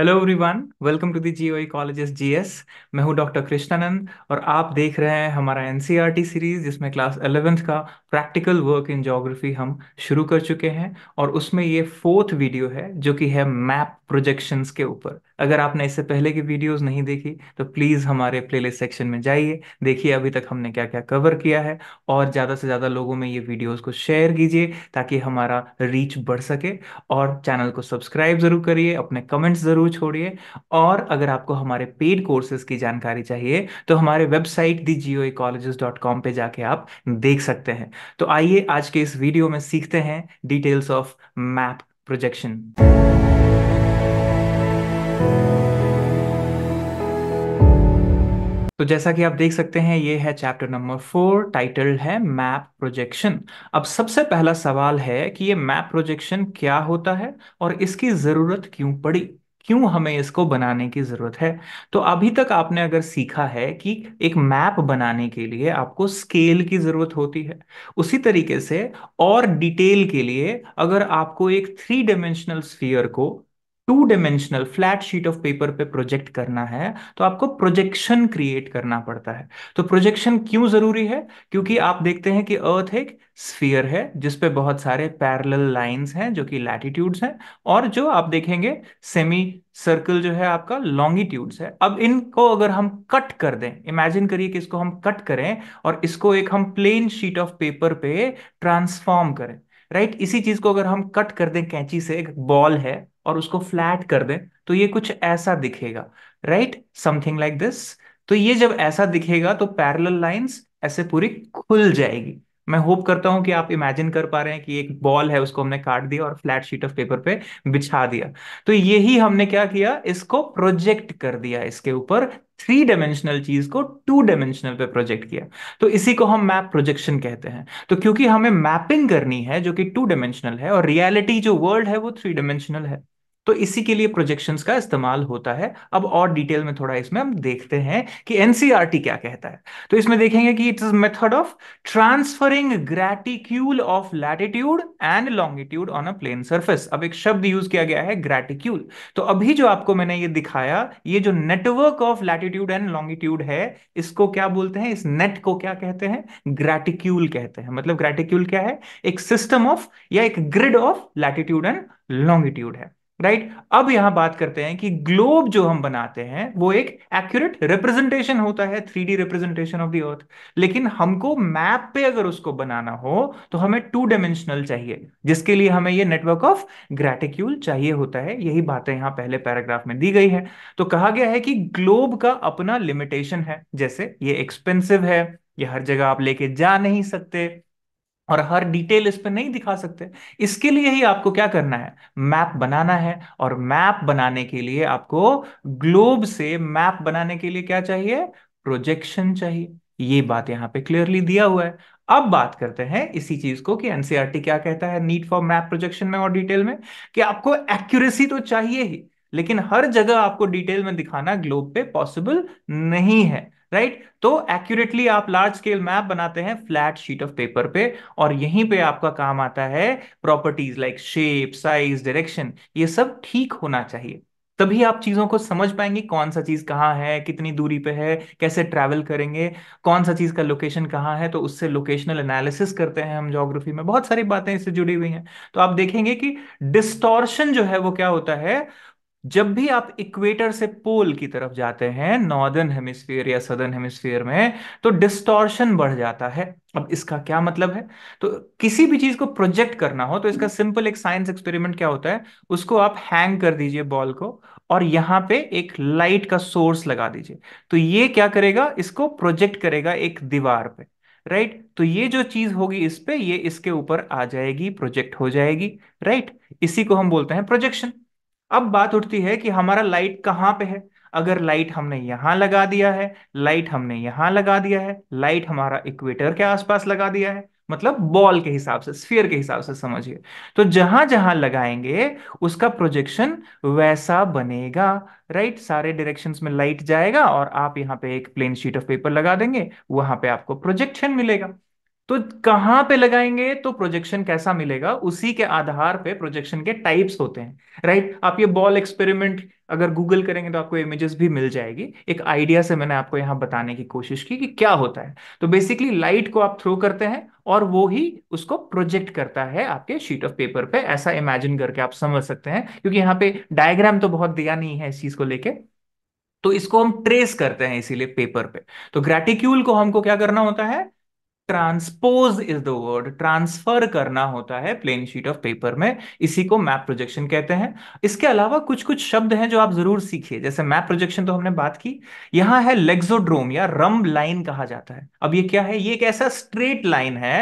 Hello everyone welcome to the जी जीओई कॉलेजेस एस मैं हूं डॉक्टर कृष्णानंद और आप देख रहे हैं हमारा एन सीरीज e जिसमें क्लास अलेवेंथ का प्रैक्टिकल वर्क इन जोग्राफी हम शुरू कर चुके हैं और उसमें ये फोर्थ वीडियो है जो कि है मैप प्रोजेक्शंस के ऊपर अगर आपने इससे पहले की वीडियोस नहीं देखी तो प्लीज़ हमारे प्लेलिस्ट सेक्शन में जाइए देखिए अभी तक हमने क्या क्या कवर किया है और ज़्यादा से ज़्यादा लोगों में ये वीडियोज़ को शेयर कीजिए ताकि हमारा रीच बढ़ सके और चैनल को सब्सक्राइब ज़रूर करिए अपने कमेंट्स ज़रूर छोड़िए और अगर आपको हमारे पेड कोर्सेज की जानकारी चाहिए तो हमारे website the geo ecologist dot com पर जाके आप देख सकते हैं तो आइए आज के इस वीडियो में सीखते हैं डिटेल्स ऑफ मैप प्रोजेक्शन तो जैसा कि आप देख सकते हैं ये है चैप्टर नंबर फोर टाइटल है मैप प्रोजेक्शन अब सबसे पहला सवाल है कि ये मैप प्रोजेक्शन क्या होता है और इसकी ज़रूरत क्यों पड़ी क्यों हमें इसको बनाने की ज़रूरत है तो अभी तक आपने अगर सीखा है कि एक मैप बनाने के लिए आपको स्केल की ज़रूरत होती है उसी तरीके से और डिटेल के लिए अगर आपको एक थ्री डायमेंशनल स्फीयर को two dimensional flat sheet of paper पे प्रोजेक्ट करना है तो आपको प्रोजेक्शन क्रिएट करना पड़ता है तो प्रोजेक्शन क्यों जरूरी है क्योंकि आप देखते हैं कि अर्थ एक स्फीयर है जिसपे बहुत सारे पैरेलल लाइंस हैं जो कि लैटिट्यूड्स हैं और जो आप देखेंगे सेमी सर्कल जो है आपका लॉन्गिट्यूड्स है अब इनको अगर हम कट कर दें इमेजिन करिए कि इसको हम कट करें और इसको एक हम प्लेन शीट ऑफ पेपर पे ट्रांसफॉर्म करें राइट right? इसी चीज को अगर हम कट कर दें कैंची से एक बॉल है और उसको फ्लैट कर दें तो ये कुछ ऐसा दिखेगा राइट समथिंग लाइक दिस तो ये जब ऐसा दिखेगा तो पैरल लाइंस ऐसे पूरी खुल जाएगी मैं होप करता हूं कि आप इमेजिन कर पा रहे हैं कि एक बॉल है उसको हमने काट दिया और फ्लैट शीट ऑफ पेपर पे बिछा दिया तो यही हमने क्या किया इसको प्रोजेक्ट कर दिया इसके ऊपर थ्री डायमेंशनल चीज को टू डायमेंशनल पे प्रोजेक्ट किया तो इसी को हम मैप प्रोजेक्शन कहते हैं तो क्योंकि हमें मैपिंग करनी है जो कि टू डायमेंशनल है और रियलिटी जो वर्ल्ड है वो थ्री डायमेंशनल है तो इसी के लिए प्रोजेक्शंस का इस्तेमाल होता है अब और डिटेल में थोड़ा इसमें हम देखते हैं कि एनसीईआरटी e क्या कहता है तो इसमें देखेंगे कि it is method of transferring graticule of latitude and longitude on a plane surface अब एक शब्द यूज किया गया है ग्रेटिक्यूल तो अभी जो आपको मैंने ये दिखाया ये जो network of latitude and longitude है इसको क्या बोलते हैं इस नेट को क्या कहते हैं ग्रेटिक्यूल कहते हैं मतलब ग्रेटिक्यूल क्या है एक सिस्टम ऑफ या एक grid of latitude and longitude है राइट अब यहां बात करते हैं कि ग्लोब जो हम बनाते हैं वो एक एक्यूरेट रिप्रेजेंटेशन होता है three D representation of the earth लेकिन हमको मैप पे अगर उसको बनाना हो तो हमें टू डायमेंशनल चाहिए जिसके लिए हमें ये नेटवर्क ऑफ ग्रेटिक्यूल चाहिए होता है यही बातें यहां पहले पैराग्राफ में दी गई है तो कहा गया है कि ग्लोब का अपना लिमिटेशन है जैसे ये एक्सपेंसिव है ये हर जगह आप लेके जा नहीं सकते और हर डिटेल इस पर नहीं दिखा सकते इसके लिए ही आपको क्या करना है मैप बनाना है और मैप बनाने के लिए आपको ग्लोब से मैप बनाने के लिए क्या चाहिए प्रोजेक्शन चाहिए ये बात यहाँ पे क्लियरली दिया हुआ है अब बात करते हैं इसी चीज को कि एनसीआरटी e क्या कहता है नीड फॉर मैप प्रोजेक्शन में और डिटेल में कि आपको एक्यूरेसी तो चाहिए ही लेकिन हर जगह आपको डिटेल में दिखाना ग्लोब पे पॉसिबल नहीं है राइट तो एक्यूरेटली आप लार्ज स्केल मैप बनाते हैं फ्लैट शीट ऑफ पेपर पे और यहीं पे आपका काम आता है properties like shape size direction ये सब ठीक होना चाहिए तभी आप चीजों को समझ पाएंगे कौन सा चीज कहाँ है कितनी दूरी पे है कैसे ट्रैवल करेंगे कौन सा चीज का लोकेशन कहाँ है तो उससे लोकेशनल एनालिसिस करते हैं हम जोग्राफी में बहुत सारी बातें इससे जुड़ी हुई हैं तो आप देखेंगे कि डिस्टॉर्शन जो है वो क्या होता है जब भी आप इक्वेटर से पोल की तरफ जाते हैं नॉर्दर्न हेमिस्फीयर या सदर्न हेमिस्फीयर में तो डिस्टॉर्शन बढ़ जाता है अब इसका क्या मतलब है तो किसी भी चीज को प्रोजेक्ट करना हो तो इसका सिंपल एक साइंस एक्सपेरिमेंट क्या होता है उसको आप हैंग कर दीजिए बॉल को और यहां पे एक लाइट का सोर्स लगा दीजिए तो ये क्या करेगा इसको प्रोजेक्ट करेगा एक दीवार पे राइट right? तो ये जो चीज होगी इस पे ये इसके ऊपर आ जाएगी प्रोजेक्ट हो जाएगी राइट right? इसी को हम बोलते हैं प्रोजेक्शन अब बात उठती है कि हमारा लाइट कहाँ पे है अगर लाइट हमने यहां लगा दिया है लाइट हमने यहां लगा दिया है लाइट हमारा इक्वेटर के आसपास लगा दिया है मतलब बॉल के हिसाब से स्फीयर के हिसाब से समझिए तो जहां जहां लगाएंगे उसका प्रोजेक्शन वैसा बनेगा राइट सारे डायरेक्शंस में लाइट जाएगा और आप यहाँ पे एक प्लेन शीट ऑफ पेपर लगा देंगे वहां पे आपको प्रोजेक्शन मिलेगा तो कहां पे लगाएंगे तो प्रोजेक्शन कैसा मिलेगा उसी के आधार पे प्रोजेक्शन के टाइप्स होते हैं राइट आप ये बॉल एक्सपेरिमेंट अगर गूगल करेंगे तो आपको इमेजेस भी मिल जाएगी एक आइडिया से मैंने आपको यहां बताने की कोशिश की कि क्या होता है तो बेसिकली लाइट को आप थ्रो करते हैं और वो ही उसको प्रोजेक्ट करता है आपके शीट ऑफ पेपर पे ऐसा इमेजिन करके आप समझ सकते हैं क्योंकि यहाँ पे डायग्राम तो बहुत दिया नहीं है इस चीज को लेके तो इसको हम ट्रेस करते हैं इसीलिए पेपर पे तो ग्रेटिक्यूल को हमको क्या करना होता है transpose is the word transfer करना होता है प्लेन शीट ऑफ पेपर में इसी को मैप प्रोजेक्शन कहते हैं इसके अलावा कुछ कुछ शब्द हैं जो आप जरूर सीखिए जैसे मैप प्रोजेक्शन तो हमने बात की यहां है लेग्जोड्रोम या रम लाइन कहा जाता है अब ये क्या है ये एक ऐसा स्ट्रेट लाइन है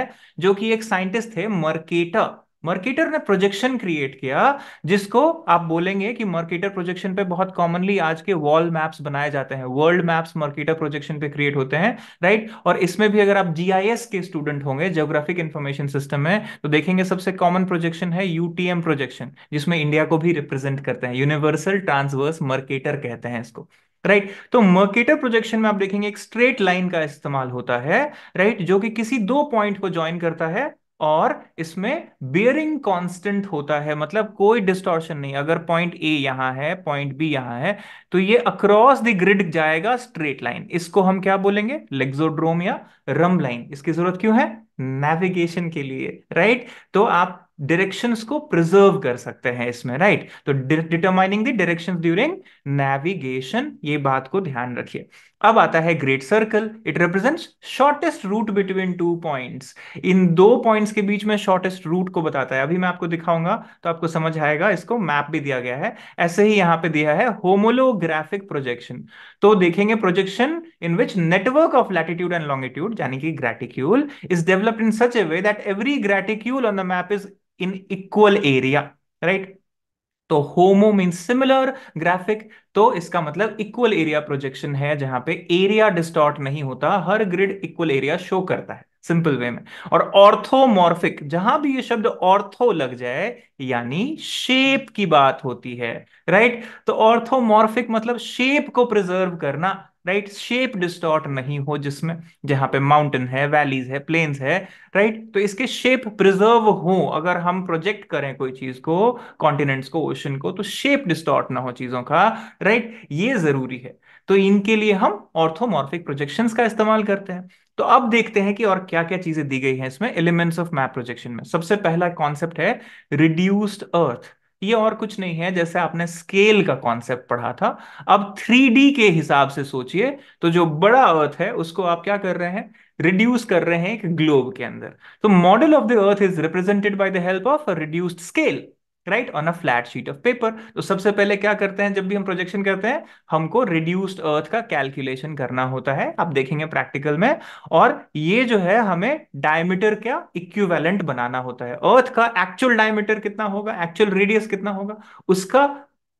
जो कि एक साइंटिस्ट थे मर्केटा मार्केटर ने प्रोजेक्शन क्रिएट किया जिसको आप बोलेंगे कि मार्केटर प्रोजेक्शन पे बहुत कॉमनली आज के वॉल मैप्स बनाए जाते हैं वर्ल्ड मैप्स मार्केटर प्रोजेक्शन पे क्रिएट होते हैं राइट और इसमें भी अगर आप जीआईएस के स्टूडेंट होंगे जियोग्राफिक इंफॉर्मेशन सिस्टम में तो देखेंगे सबसे कॉमन प्रोजेक्शन है यूटीएम प्रोजेक्शन जिसमें इंडिया को भी रिप्रेजेंट करते हैं यूनिवर्सल ट्रांसवर्स मार्केटर कहते हैं इसको राइट right. तो मर्केटर प्रोजेक्शन में आप देखेंगे एक स्ट्रेट लाइन का इस्तेमाल होता है राइट right? जो कि किसी दो पॉइंट को ज्वाइन करता है और इसमें बियरिंग कांस्टेंट होता है मतलब कोई डिस्टॉर्शन नहीं अगर पॉइंट ए यहां है पॉइंट बी यहां है तो ये अक्रॉस द ग्रिड जाएगा स्ट्रेट लाइन इसको हम क्या बोलेंगे लेग्जोड्रोम या रम लाइन इसकी जरूरत क्यों है नेविगेशन के लिए राइट तो आप डायरेक्शंस को प्रिजर्व कर सकते हैं इसमें राइट तो determining the directions during navigation ये बात को ध्यान रखिए अब आता है great circle it represents shortest route between two points इन दो पॉइंट्स के बीच में शॉर्टेस्ट रूट को बताता है अभी मैं आपको दिखाऊंगा तो आपको समझ आएगा इसको मैप भी दिया गया है ऐसे ही यहां पे दिया है होमोलोग्राफिक प्रोजेक्शन तो देखेंगे projection in which network of latitude and longitude यानी कि graticule is developed in such a way that every graticule on the map is in equal area right तो होमो मीन सिमिलर ग्राफिक तो इसका मतलब equal area projection है जहां पे area distort नहीं होता हर ग्रिड इक्वल एरिया शो करता है सिंपल वे में और ऑर्थोमॉर्फिक जहां भी ये शब्द ऑर्थो लग जाए यानी शेप की बात होती है राइट right? तो ऑर्थोमॉर्फिक मतलब शेप को प्रिजर्व करना राइट शेप डिस्टॉर्ट नहीं हो जिसमें जहां पे माउंटेन है वैलीज है प्लेन्स है राइट right? तो इसके शेप प्रिजर्व हो अगर हम प्रोजेक्ट करें कोई चीज को कॉन्टिनेंट्स को ओशन को तो शेप डिस्टॉर्ट ना हो चीजों का राइट right? ये जरूरी है तो इनके लिए हम ऑर्थोमॉर्फिक प्रोजेक्शंस का इस्तेमाल करते हैं तो अब देखते हैं कि और क्या क्या चीजें दी गई हैं इसमें एलिमेंट्स ऑफ मैप प्रोजेक्शन में सबसे पहला कॉन्सेप्ट है रिड्यूस्ड अर्थ ये और कुछ नहीं है जैसे आपने स्केल का कॉन्सेप्ट पढ़ा था अब थ्री के हिसाब से सोचिए तो जो बड़ा अर्थ है उसको आप क्या कर रहे हैं रिड्यूस कर रहे हैं एक ग्लोब के अंदर तो model of the earth is represented by the help of reduced scale right on a flat sheet of paper तो सबसे पहले क्या करते हैं जब भी हम प्रोजेक्शन करते हैं हमको रिड्यूस्ड अर्थ का कैलकुलेशन करना होता है आप देखेंगे प्रैक्टिकल में और ये जो है हमें डायमीटर का इक्विवेलेंट बनाना होता है अर्थ का एक्चुअल डायमीटर कितना होगा एक्चुअल रेडियस कितना होगा उसका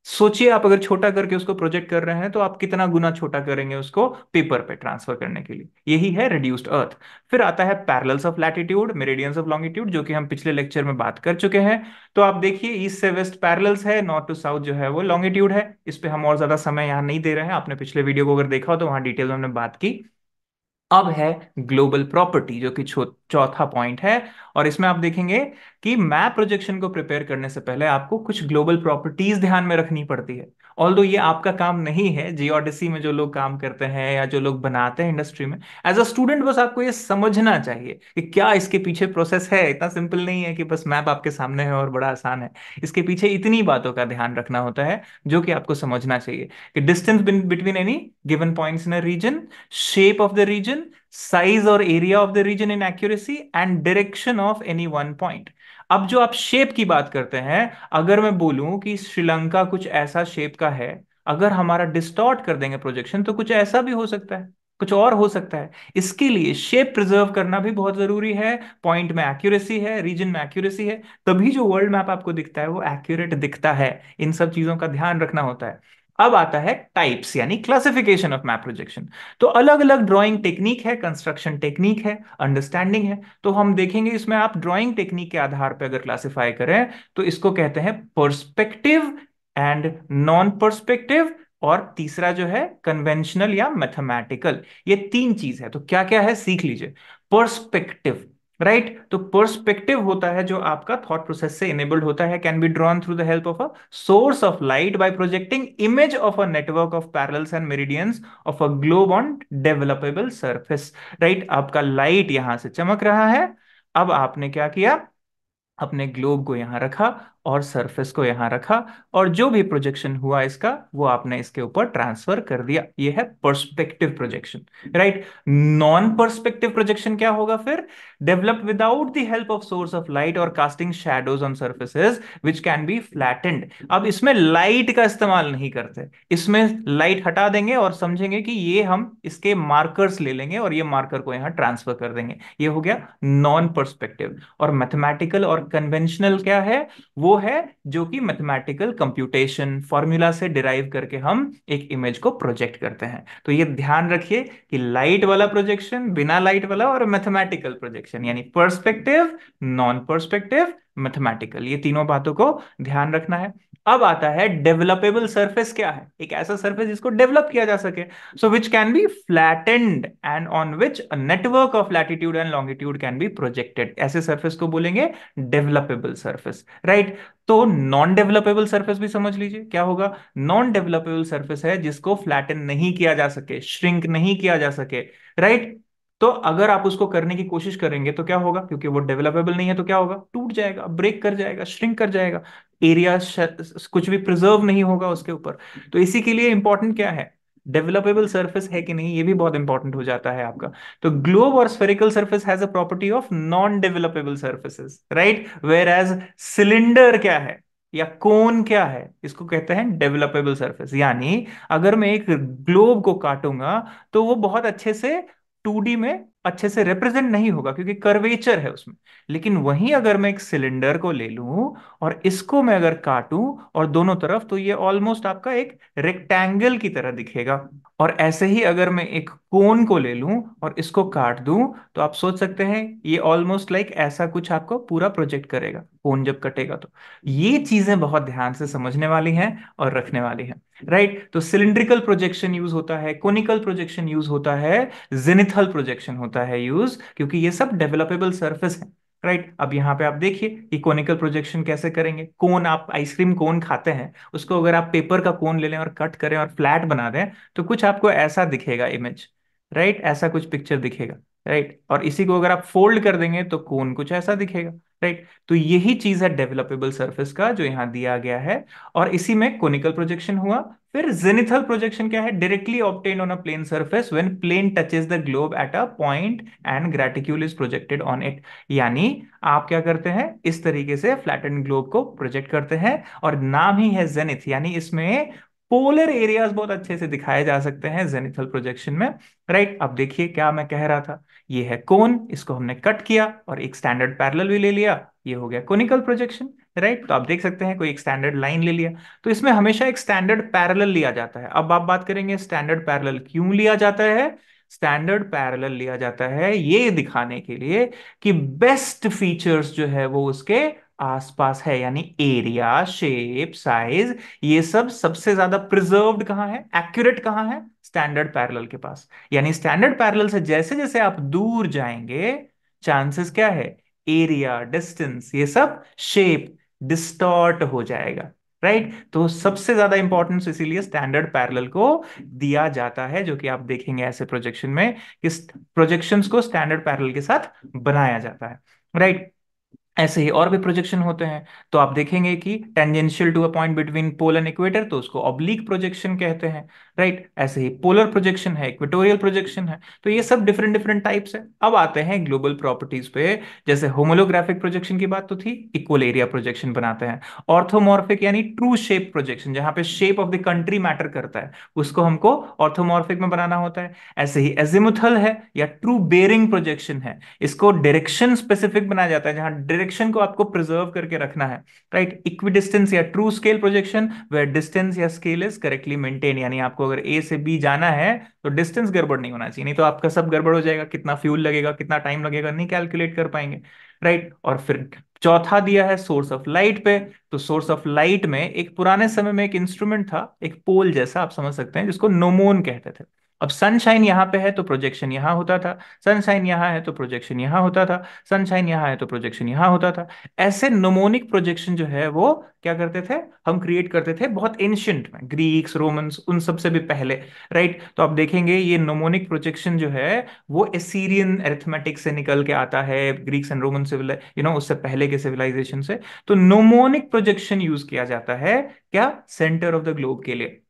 सोचिए आप अगर छोटा करके उसको प्रोजेक्ट कर रहे हैं तो आप कितना गुना छोटा करेंगे उसको पेपर पे ट्रांसफर करने के लिए यही है रिड्यूस्ड अर्थ फिर आता है parallels of latitude meridians of longitude जो कि हम पिछले लेक्चर में बात कर चुके हैं तो आप देखिए ईस्ट से वेस्ट पैरल्स है नॉर्थ टू साउथ जो है वो लॉन्गिट्यूड है इस पर हम और ज्यादा समय यहाँ नहीं दे रहे हैं आपने पिछले वीडियो को अगर देखा हो तो वहां डिटेल में हमने बात की अब है ग्लोबल प्रॉपर्टी जो कि चौथा पॉइंट है और इसमें आप देखेंगे कि मैप प्रोजेक्शन को प्रिपेयर करने से पहले आपको कुछ ग्लोबल प्रॉपर्टीज ध्यान में रखनी पड़ती है ऑल दो ये आपका काम नहीं है जियोडिसी में जो लोग काम करते हैं या जो लोग बनाते हैं इंडस्ट्री में एज अ स्टूडेंट बस आपको ये समझना चाहिए कि क्या इसके पीछे प्रोसेस है इतना सिंपल नहीं है कि बस मैप आपके सामने है और बड़ा आसान है इसके पीछे इतनी बातों का ध्यान रखना होता है जो कि आपको समझना चाहिए कि distance between any given point in a region shape of the region size और area of the region in accuracy and direction of any one point अब जो आप शेप की बात करते हैं अगर मैं बोलूं कि श्रीलंका कुछ ऐसा शेप का है अगर हमारा डिस्टॉर्ट कर देंगे प्रोजेक्शन तो कुछ ऐसा भी हो सकता है कुछ और हो सकता है इसके लिए शेप प्रिजर्व करना भी बहुत जरूरी है पॉइंट में एक्यूरेसी है रीजन में एक्यूरेसी है तभी जो वर्ल्ड मैप आपको दिखता है वो एक्यूरेट दिखता है इन सब चीजों का ध्यान रखना होता है अब आता है टाइप्स यानी क्लासिफिकेशन ऑफ मैप प्रोजेक्शन तो अलग अलग ड्राइंग टेक्निक है कंस्ट्रक्शन टेक्निक है अंडरस्टैंडिंग है तो हम देखेंगे इसमें आप ड्राइंग टेक्निक के आधार पर अगर क्लासिफाई करें तो इसको कहते हैं परस्पेक्टिव एंड नॉन परस्पेक्टिव और तीसरा जो है कन्वेंशनल या मैथमेटिकल ये तीन चीज है तो क्या क्या है सीख लीजिए परस्पेक्टिव राइट right? तो पर्सपेक्टिव होता है जो आपका थॉट प्रोसेस से इनेबल्ड होता है can be drawn through the help of a source of light by projecting image of a network of parallels and meridians of a globe on developable surface right आपका light यहां से चमक रहा है अब आपने क्या किया अपने ग्लोब को यहां रखा और सरफेस को यहां रखा और जो भी प्रोजेक्शन हुआ इसका वो आपने इसके ऊपर ट्रांसफर कर दिया ये है perspective projection right non perspective projection क्या होगा फिर develop without the help of source of light और casting shadows on surfaces which can be flattened अब इसमें लाइट का इस्तेमाल नहीं करते इसमें लाइट हटा देंगे और समझेंगे कि ये हम इसके मार्कर्स ले लेंगे और ये मार्कर को यहां ट्रांसफर कर देंगे ये हो गया नॉन पर्सपेक्टिव और मैथमेटिकल और कन्वेंशनल क्या है वो वो है जो कि मैथमेटिकल कंप्यूटेशन फॉर्मूला से डिराइव करके हम एक इमेज को प्रोजेक्ट करते हैं तो ये ध्यान रखिए कि लाइट वाला प्रोजेक्शन बिना लाइट वाला और मैथमेटिकल प्रोजेक्शन यानी पर्सपेक्टिव नॉन पर्सपेक्टिव मैथमेटिकल ये तीनों बातों को ध्यान रखना है अब आता है डेवलपेबल सरफेस क्या है एक ऐसा सरफेस जिसको डेवलप किया जा सके so which can be flattened and on which network of latitude and longitude can be projected ऐसे सरफेस को बोलेंगे डेवलपेबल सरफेस राइट तो नॉन डेवलपेबल सरफेस भी समझ लीजिए क्या होगा नॉन डेवलपेबल सरफेस है जिसको फ्लैटन नहीं किया जा सके श्रिंक नहीं किया जा सके राइट right? तो अगर आप उसको करने की कोशिश करेंगे तो क्या होगा क्योंकि वो डेवलपेबल नहीं है तो क्या होगा टूट जाएगा ब्रेक कर जाएगा श्रिंक कर जाएगा एरिया कुछ भी प्रिजर्व नहीं होगा उसके ऊपर तो इसी के लिए इंपॉर्टेंट क्या है डेवलपेबल सर्फिस है कि नहीं ये भी बहुत इंपॉर्टेंट हो जाता है आपका तो ग्लोब और spherical surface has a property of non developable surfaces right where as cylinder क्या है या कोन क्या है इसको कहते हैं डेवलपेबल सर्फेस यानी अगर मैं एक ग्लोब को काटूंगा तो वो बहुत अच्छे से 2D में अच्छे से रिप्रेजेंट नहीं होगा क्योंकि कर्वेचर है उसमें लेकिन वहीं अगर मैं एक सिलेंडर को ले लू और इसको मैं अगर काटूं और दोनों तरफ तो ये ऑलमोस्ट आपका एक रेक्टेंगल की तरह दिखेगा और ऐसे ही अगर मैं एक कोन को ले लूं और इसको काट दूं तो आप सोच सकते हैं ये ऑलमोस्ट लाइक ऐसा कुछ आपको पूरा प्रोजेक्ट करेगा कोन जब कटेगा तो ये चीजें बहुत ध्यान से समझने वाली हैं और रखने वाली हैं राइट तो सिलिंड्रिकल प्रोजेक्शन यूज होता है कोनिकल प्रोजेक्शन यूज होता है जेनिथल प्रोजेक्शन होता है यूज क्योंकि ये सब डेवलपेबल सर्फेस है राइट अब यहाँ पे आप देखिए कि प्रोजेक्शन कैसे करेंगे कोन आप आइसक्रीम कोन खाते हैं उसको अगर आप पेपर का कोन ले लें और कट करें और फ्लैट बना दें तो कुछ आपको ऐसा दिखेगा इमेज राइट ऐसा कुछ पिक्चर दिखेगा राइट और इसी को अगर आप फोल्ड कर देंगे तो कोन कुछ ऐसा दिखेगा राइट तो यही चीज है डेवलपेबल सरफेस का जो यहाँ दिया गया है और इसी में कोनिकल प्रोजेक्शन हुआ फिर जेनिथल प्रोजेक्शन क्या है directly obtain on a plane surface when plane touches the globe at a point and graticule is projected on it यानी आप क्या करते हैं इस तरीके से फ्लैट ग्लोब को प्रोजेक्ट करते हैं और नाम ही है जेनिथ यानी इसमें पोलर एरियाज बहुत अच्छे से दिखाए जा सकते हैं जेनिथल प्रोजेक्शन में राइट अब देखिए क्या मैं कह रहा था ये है कोन इसको हमने कट किया और एक स्टैंडर्ड पैरेलल भी ले लिया ये हो गया कोनिकल प्रोजेक्शन राइट तो आप देख सकते हैं कोई एक स्टैंडर्ड लाइन ले लिया तो इसमें हमेशा एक स्टैंडर्ड पैरेलल लिया जाता है अब आप बात करेंगे स्टैंडर्ड पैरेलल क्यों लिया जाता है स्टैंडर्ड पैरेलल लिया जाता है ये दिखाने के लिए कि बेस्ट फीचर्स जो है वो उसके आसपास है यानी एरिया शेप साइज ये सब सबसे ज्यादा प्रिजर्व कहां है एक्यूरेट कहां है स्टैंडर्ड पैरेलल के पास यानी स्टैंडर्ड पैरेलल से जैसे जैसे आप दूर जाएंगे चांसेस क्या है एरिया डिस्टेंस ये सब शेप डिस्टॉर्ट हो जाएगा राइट right? तो सबसे ज्यादा इंपॉर्टेंस इसीलिए स्टैंडर्ड पैरेलल को दिया जाता है जो कि आप देखेंगे ऐसे प्रोजेक्शन में कि प्रोजेक्शंस को स्टैंडर्ड पैरेलल के साथ बनाया जाता है राइट right? ऐसे ही और भी प्रोजेक्शन होते हैं तो आप देखेंगे कि tangential to a point between pole and equator तो उसको ऑब्लिक प्रोजेक्शन कहते हैं राइट ऐसे ही पोलर प्रोजेक्शन है इक्वेटोरियल प्रोजेक्शन है तो ये सब डिफरेंट डिफरेंट टाइप्स है अब आते हैं ग्लोबल प्रॉपर्टीज पे जैसे होमोलोग्राफिक प्रोजेक्शन की बात तो थी इक्वल एरिया प्रोजेक्शन बनाते हैं ऑर्थोमॉर्फिक यानी ट्रू शेप प्रोजेक्शन जहां पे shape of the country matter करता है उसको हमको ऑर्थोमॉर्फिक में बनाना होता है ऐसे ही एजिमुथल है या ट्रू बेरिंग प्रोजेक्शन है इसको डायरेक्शन स्पेसिफिक बनाया जाता है जहां डायरेक्ट प्रोजेक्शन को आपको प्रिजर्व करके रखना है राइट इक्वी डिस्टेंस या true scale projection where distance या स्केल इज करेक्टली मेंटेन यानी आपको अगर ए से बी जाना है तो डिस्टेंस गड़बड़ नहीं होना चाहिए नहीं तो आपका सब गड़बड़ हो जाएगा कितना फ्यूल लगेगा कितना टाइम लगेगा नहीं कैलकुलेट कर पाएंगे राइट right? और फिर चौथा दिया है सोर्स ऑफ लाइट पे तो सोर्स ऑफ लाइट में एक पुराने समय में एक इंस्ट्रूमेंट था एक पोल जैसा आप समझ सकते हैं जिसको नोमोन कहते थे अब सनशाइन यहां पे है तो प्रोजेक्शन यहां होता था सनशाइन यहां है तो प्रोजेक्शन यहां होता था सनशाइन यहां है तो प्रोजेक्शन यहां होता था ऐसे नोमोनिक प्रोजेक्शन जो है वो क्या करते थे हम क्रिएट करते थे बहुत एंशियंट में ग्रीक्स रोमन्स उन सबसे भी पहले राइट तो आप देखेंगे ये नोमोनिक प्रोजेक्शन जो है वो एसीरियन एरिथमेटिक से निकल के आता है Greeks and Roman civil you know उससे पहले के सिविलाइजेशन से तो नोमोनिक प्रोजेक्शन यूज किया जाता है क्या सेंटर ऑफ द ग्लोब के लिए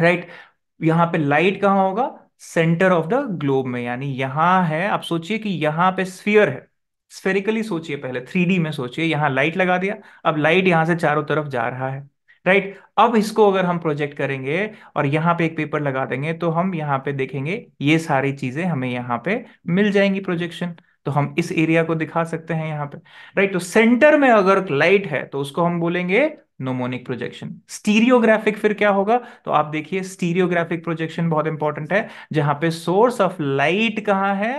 राइट right? यहाँ पे लाइट कहाँ होगा सेंटर ऑफ द ग्लोब में यानी यहाँ है आप सोचिए कि यहाँ पे स्फीयर है स्फेरिकली सोचिए पहले थ्री में सोचिए यहाँ लाइट लगा दिया अब लाइट यहाँ से चारों तरफ जा रहा है राइट अब इसको अगर हम प्रोजेक्ट करेंगे और यहाँ पे एक पेपर लगा देंगे तो हम यहाँ पे देखेंगे ये सारी चीजें हमें यहाँ पे मिल जाएंगी प्रोजेक्शन तो हम इस एरिया को दिखा सकते हैं यहाँ पे राइट तो सेंटर में अगर लाइट है तो उसको हम बोलेंगे नोमोनिक प्रोजेक्शन स्टीरियोग्राफिक फिर क्या होगा तो आप देखिए स्टीरियोग्राफिक प्रोजेक्शन बहुत इंपॉर्टेंट है जहां पे सोर्स ऑफ लाइट कहाँ है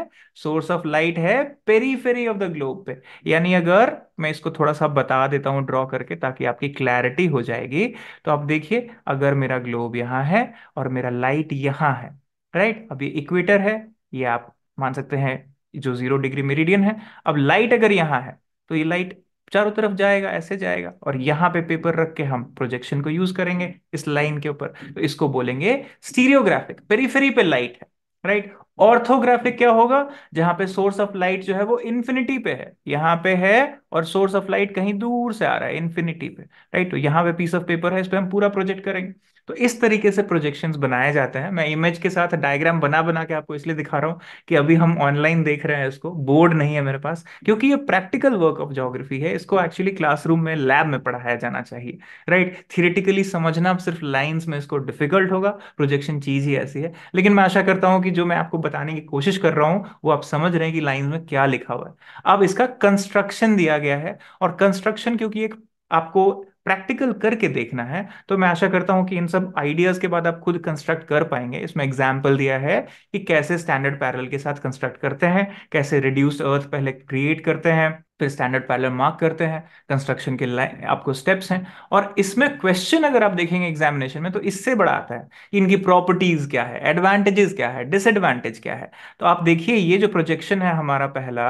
सोर्स ऑफ लाइट है पेरीफेरी ऑफ द ग्लोब पे यानी अगर मैं इसको थोड़ा सा बता देता हूं ड्रॉ करके ताकि आपकी क्लैरिटी हो जाएगी तो आप देखिए अगर मेरा ग्लोब यहां है और मेरा लाइट यहां है राइट अब ये इक्वेटर है ये आप मान सकते हैं जो जीरो डिग्री मेरिडियन है अब लाइट अगर यहां है तो ये लाइट चारों तरफ जाएगा ऐसे जाएगा और यहां पे पेपर रख के हम प्रोजेक्शन को यूज करेंगे इस लाइन के ऊपर तो इसको बोलेंगे स्टीरियोग्राफिक पेरीफेरी पे लाइट है राइट ऑर्थोग्राफिक क्या होगा जहां पे सोर्स ऑफ लाइट जो है वो इन्फिनिटी पे है यहाँ पे है और सोर्स ऑफ लाइट कहीं दूर से आ रहा है इन्फिनिटी पे राइट तो यहाँ पे पीस ऑफ पेपर है इस पर हम पूरा प्रोजेक्ट करेंगे तो इस तरीके से प्रोजेक्शन बनाए जाते हैं मैं इमेज के साथ डायग्राम बना बना के आपको इसलिए दिखा रहा हूं कि अभी हम ऑनलाइन देख रहे हैं इसको बोर्ड नहीं है मेरे पास क्योंकि ये प्रैक्टिकल वर्क ऑफ जोग्राफी है इसको एक्चुअली क्लासरूम में लैब में पढ़ाया जाना चाहिए राइट थियरेटिकली समझना सिर्फ लाइन्स में इसको डिफिकल्ट होगा प्रोजेक्शन चीज ही ऐसी है लेकिन मैं आशा करता हूँ कि जो मैं आपको बताने की कोशिश कर रहा हूँ वो आप समझ रहे हैं कि लाइन्स में क्या लिखा हुआ है अब इसका कंस्ट्रक्शन दिया गया है और कंस्ट्रक्शन क्योंकि एक आपको प्रैक्टिकल करके देखना है तो मैं आशा करता हूं कि इन सब आइडियाज के बाद आप खुद कंस्ट्रक्ट कर पाएंगे इसमें एग्जाम्पल दिया है कि कैसे स्टैंडर्ड पैरल के साथ कंस्ट्रक्ट करते हैं कैसे रिड्यूस्ड अर्थ पहले क्रिएट करते हैं फिर स्टैंडर्ड पैरल मार्क करते हैं कंस्ट्रक्शन के लाइन आपको स्टेप्स हैं और इसमें क्वेश्चन अगर आप देखेंगे एग्जामिनेशन में तो इससे बड़ा आता है कि इनकी प्रॉपर्टीज क्या है एडवांटेजेस क्या है डिसएडवांटेज क्या है तो आप देखिए ये जो प्रोजेक्शन है हमारा पहला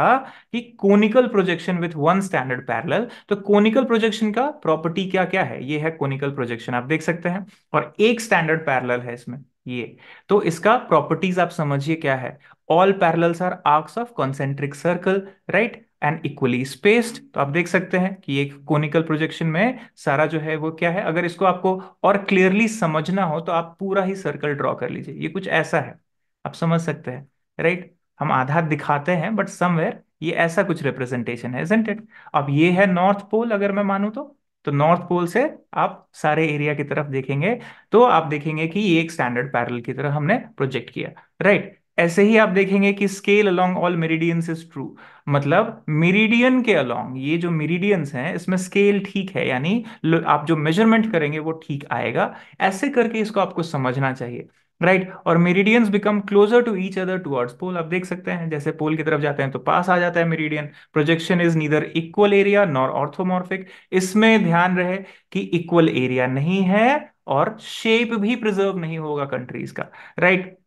कि conical projection with one standard parallel तो कोनिकल प्रोजेक्शन का प्रॉपर्टी क्या क्या है ये है कोनिकल प्रोजेक्शन आप देख सकते हैं और एक स्टैंडर्ड पैरल है इसमें ये तो इसका प्रॉपर्टीज आप समझिए क्या है all parallels are arcs of concentric circle right and equally spaced तो आप देख सकते हैं कि एक कोनिकल प्रोजेक्शन में सारा जो है वो क्या है अगर इसको आपको और क्लियरली समझना हो तो आप पूरा ही सर्कल ड्रॉ कर लीजिए ये कुछ ऐसा है आप समझ सकते हैं राइट right? हम आधा दिखाते हैं बट समवेयर ये ऐसा कुछ रिप्रेजेंटेशन है इजेंट अब ये है नॉर्थ पोल अगर मैं मानू तो तो नॉर्थ पोल से आप सारे एरिया की तरफ देखेंगे तो आप देखेंगे कि ये एक स्टैंडर्ड पैरल की तरह हमने प्रोजेक्ट किया राइट right? ऐसे ही आप देखेंगे कि scale along all meridians is true मतलब मेरिडियन के अलोंग ये जो मेरिडियंस हैं इसमें स्केल ठीक है यानी आप जो मेजरमेंट करेंगे वो ठीक आएगा ऐसे करके इसको आपको समझना चाहिए राइट right? और meridians become closer to each other towards pole आप देख सकते हैं जैसे पोल की तरफ जाते हैं तो पास आ जाता है meridian projection is neither equal area nor orthomorphic इसमें ध्यान रहे कि इक्वल एरिया नहीं है और शेप भी प्रिजर्व नहीं होगा कंट्रीज का राइट right?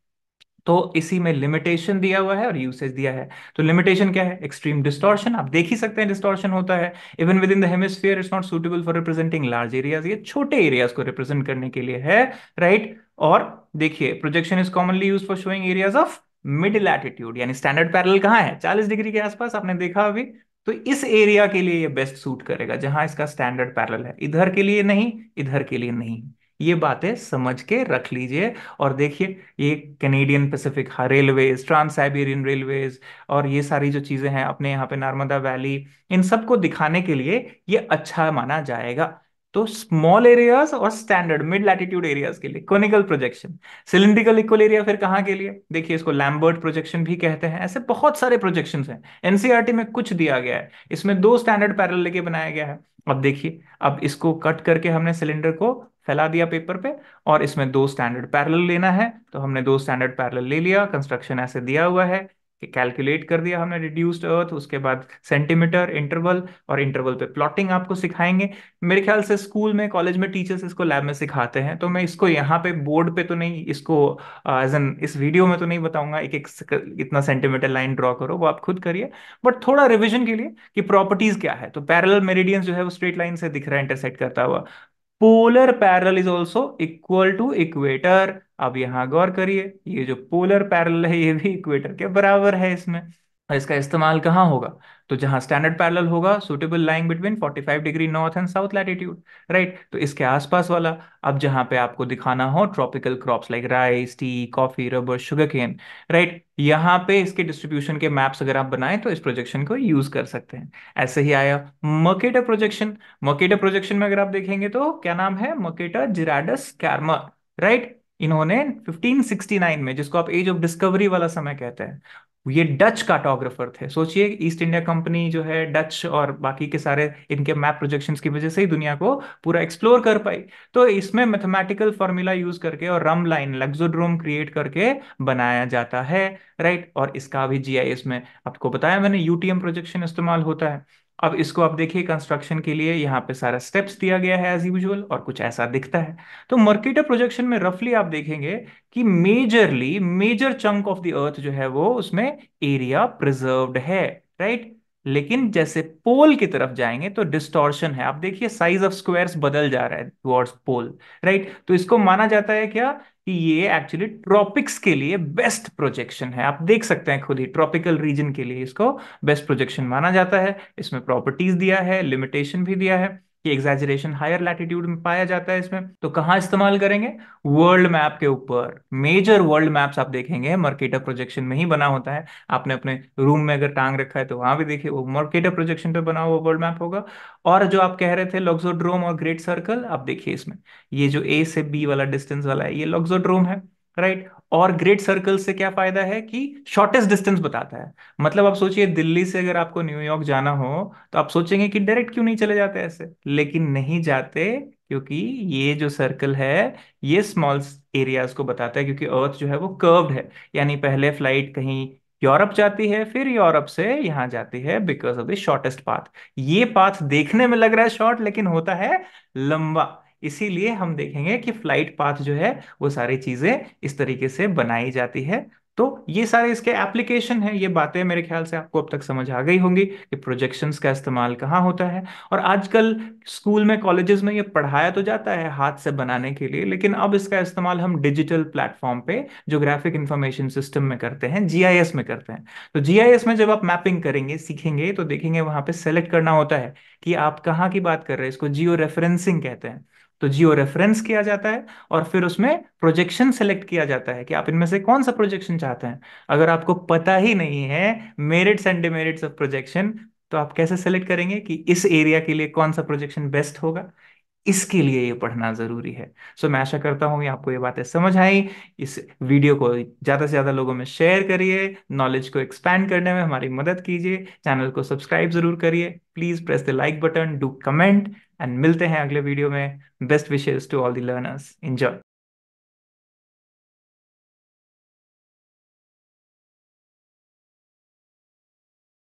तो इसी में लिमिटेशन दिया हुआ है और यूसेज दिया है तो लिमिटेशन क्या है एक्सट्रीम डिस्टॉर्शन आप देख ही सकते हैं डिस्टॉर्शन होता है even within the hemisphere it's not suitable for representing large areas ये छोटे एरियाज को रिप्रेजेंट करने के लिए है राइट right? और देखिए projection is commonly use for showing areas of mid latitude यानी स्टैंडर्ड पैरल कहाँ है चालीस डिग्री के आसपास आपने देखा अभी तो इस एरिया के लिए ये बेस्ट सूट करेगा जहां इसका स्टैंडर्ड पैरल है इधर के लिए नहीं इधर के लिए नहीं ये बातें समझ के रख लीजिए और देखिए ये Canadian Pacific railways trans Siberian railways और ये सारी जो चीज़ें हैं अपने यहाँ पे नर्मदा वैली इन सबको दिखाने के लिए ये अच्छा माना जाएगा तो स्मॉल एरियाज और स्टैंडर्ड मिड लैटिट्यूड एरियाज के लिए conical projection cylindrical equal area फिर कहां के लिए देखिए इसको लैम्बर्ट प्रोजेक्शन भी कहते हैं ऐसे बहुत सारे प्रोजेक्शन हैं एनसीआरटी e में कुछ दिया गया है इसमें दो स्टैंडर्ड पैरल लेके बनाया गया है अब देखिए अब इसको कट करके हमने सिलेंडर को फैला दिया पेपर पे और इसमें दो स्टैंडर्ड पैरल लेना है तो हमने दो स्टैंडर्ड पैरल ले लिया कंस्ट्रक्शन ऐसे दिया हुआ है कि कैलकुलेट कर दिया हमने रिड्यूस्ड अर्थ उसके बाद सेंटीमीटर इंटरवल और इंटरवल पे प्लॉटिंग आपको सिखाएंगे मेरे ख्याल से स्कूल में कॉलेज में टीचर्स इसको लैब में सिखाते हैं तो मैं इसको यहाँ पे बोर्ड पे तो नहीं इसको एज uh, एन इस वीडियो में तो नहीं बताऊंगा एक एक इतना सेंटीमीटर लाइन ड्रॉ करो वो आप खुद करिए बट थोड़ा रिविजन के लिए कि प्रॉपर्टीज क्या है तो पैरल मेरिडियंस जो है वो स्ट्रेट लाइन से दिख रहा है इंटरसेक्ट करता हुआ polar parallel is also equal to equator अब यहां गौर करिए ये जो पोलर पैरल है ये भी इक्वेटर के बराबर है इसमें और इसका इस्तेमाल कहाँ होगा तो जहां स्टैंडर्ड पैरेलल होगा suitable lying between 45 degree north and south latitude right तो इसके आसपास वाला अब जहां पे आपको दिखाना हो tropical crops like rice tea coffee rubber sugarcane right यहाँ पे इसके डिस्ट्रीब्यूशन के मैप्स अगर आप बनाएं तो इस प्रोजेक्शन को यूज कर सकते हैं ऐसे ही आया मकेटा प्रोजेक्शन मकेटा प्रोजेक्शन में अगर आप देखेंगे तो क्या नाम है मकेटा जिराडस कैरमर राइट इन्होंने 1569 में जिसको आप एज ऑफ डिस्कवरी वाला समय कहते हैं ये डच कार्टोग्राफर थे सोचिए ईस्ट इंडिया कंपनी जो है डच और बाकी के सारे इनके मैप प्रोजेक्शंस की वजह से ही दुनिया को पूरा एक्सप्लोर कर पाई तो इसमें मैथमेटिकल फॉर्मूला यूज करके और रम लाइन लग्जोड्रोम क्रिएट करके बनाया जाता है राइट और इसका भी जीआईएस में आपको बताया मैंने यूटीएम प्रोजेक्शन इस्तेमाल होता है अब इसको आप देखिए कंस्ट्रक्शन के लिए यहाँ पे सारा स्टेप्स दिया गया है एज यूजुअल और कुछ ऐसा दिखता है तो मर्केटर प्रोजेक्शन में रफली आप देखेंगे कि majorly major chunk of the earth जो है वो उसमें एरिया प्रिजर्व्ड है राइट लेकिन जैसे पोल की तरफ जाएंगे तो डिस्टोर्शन है आप देखिए साइज ऑफ स्क्वायर्स बदल जा रहा है टुवर्ड्स पोल राइट तो इसको माना जाता है क्या कि ये एक्चुअली ट्रॉपिक्स के लिए बेस्ट प्रोजेक्शन है आप देख सकते हैं खुद ही ट्रॉपिकल रीजन के लिए इसको बेस्ट प्रोजेक्शन माना जाता है इसमें प्रॉपर्टीज दिया है लिमिटेशन भी दिया है कि एग्जैजरेशन हायर लैटिट्यूड में पाया जाता है इसमें तो कहाँ इस्तेमाल करेंगे वर्ल्ड मैप के ऊपर मेजर वर्ल्ड मैप्स आप देखेंगे मर्केटा प्रोजेक्शन में ही बना होता है आपने अपने रूम में अगर टांग रखा है तो वहां भी देखिए वो मर्केटा प्रोजेक्शन पे बना हुआ वर्ल्ड मैप होगा और जो आप कह रहे थे लॉक्सोड्रोम और ग्रेट सर्कल आप देखिए इसमें ये जो ए से बी वाला डिस्टेंस वाला है ये लॉक्सोड्रोम है राइट right? और ग्रेट सर्कल से क्या फायदा है कि शॉर्टेस्ट डिस्टेंस बताता है मतलब आप सोचिए दिल्ली से अगर आपको न्यूयॉर्क जाना हो तो आप सोचेंगे कि डायरेक्ट क्यों नहीं चले जाते ऐसे लेकिन नहीं जाते क्योंकि ये जो सर्कल है ये स्मॉल एरियाज को बताता है क्योंकि अर्थ जो है वो कर्व्ड है यानी पहले फ्लाइट कहीं यूरोप जाती है फिर यूरोप से यहां जाती है because of the shortest path ये पाथ देखने में लग रहा है शॉर्ट लेकिन होता है लंबा इसीलिए हम देखेंगे कि फ्लाइट पाथ जो है वो सारी चीजें इस तरीके से बनाई जाती है तो ये सारे इसके एप्लीकेशन है ये बातें मेरे ख्याल से आपको अब तक समझ आ गई होंगी कि प्रोजेक्शंस का इस्तेमाल कहाँ होता है और आजकल स्कूल में कॉलेजेस में ये पढ़ाया तो जाता है हाथ से बनाने के लिए लेकिन अब इसका इस्तेमाल हम डिजिटल प्लेटफॉर्म पे जोग्राफिक इंफॉर्मेशन सिस्टम में करते हैं जी में करते हैं तो जी में जब आप मैपिंग करेंगे सीखेंगे तो देखेंगे वहां पर सेलेक्ट करना होता है कि आप कहाँ की बात कर रहे हैं इसको जियो रेफरेंसिंग कहते हैं तो जियो रेफरेंस किया जाता है और फिर उसमें प्रोजेक्शन सेलेक्ट किया जाता है कि आप इनमें से कौन सा प्रोजेक्शन चाहते हैं अगर आपको पता ही नहीं है merits and demerits of projection तो आप कैसे सेलेक्ट करेंगे कि इस एरिया के लिए कौन सा प्रोजेक्शन बेस्ट होगा इसके लिए ये पढ़ना ज़रूरी है सो so, मैं आशा करता हूँ आपको ये बातें समझ आई इस वीडियो को ज़्यादा से ज़्यादा लोगों में शेयर करिए नॉलेज को एक्सपैंड करने में हमारी मदद कीजिए चैनल को सब्सक्राइब ज़रूर करिए please press the like button do comment and मिलते हैं अगले वीडियो में best wishes to all the learners enjoy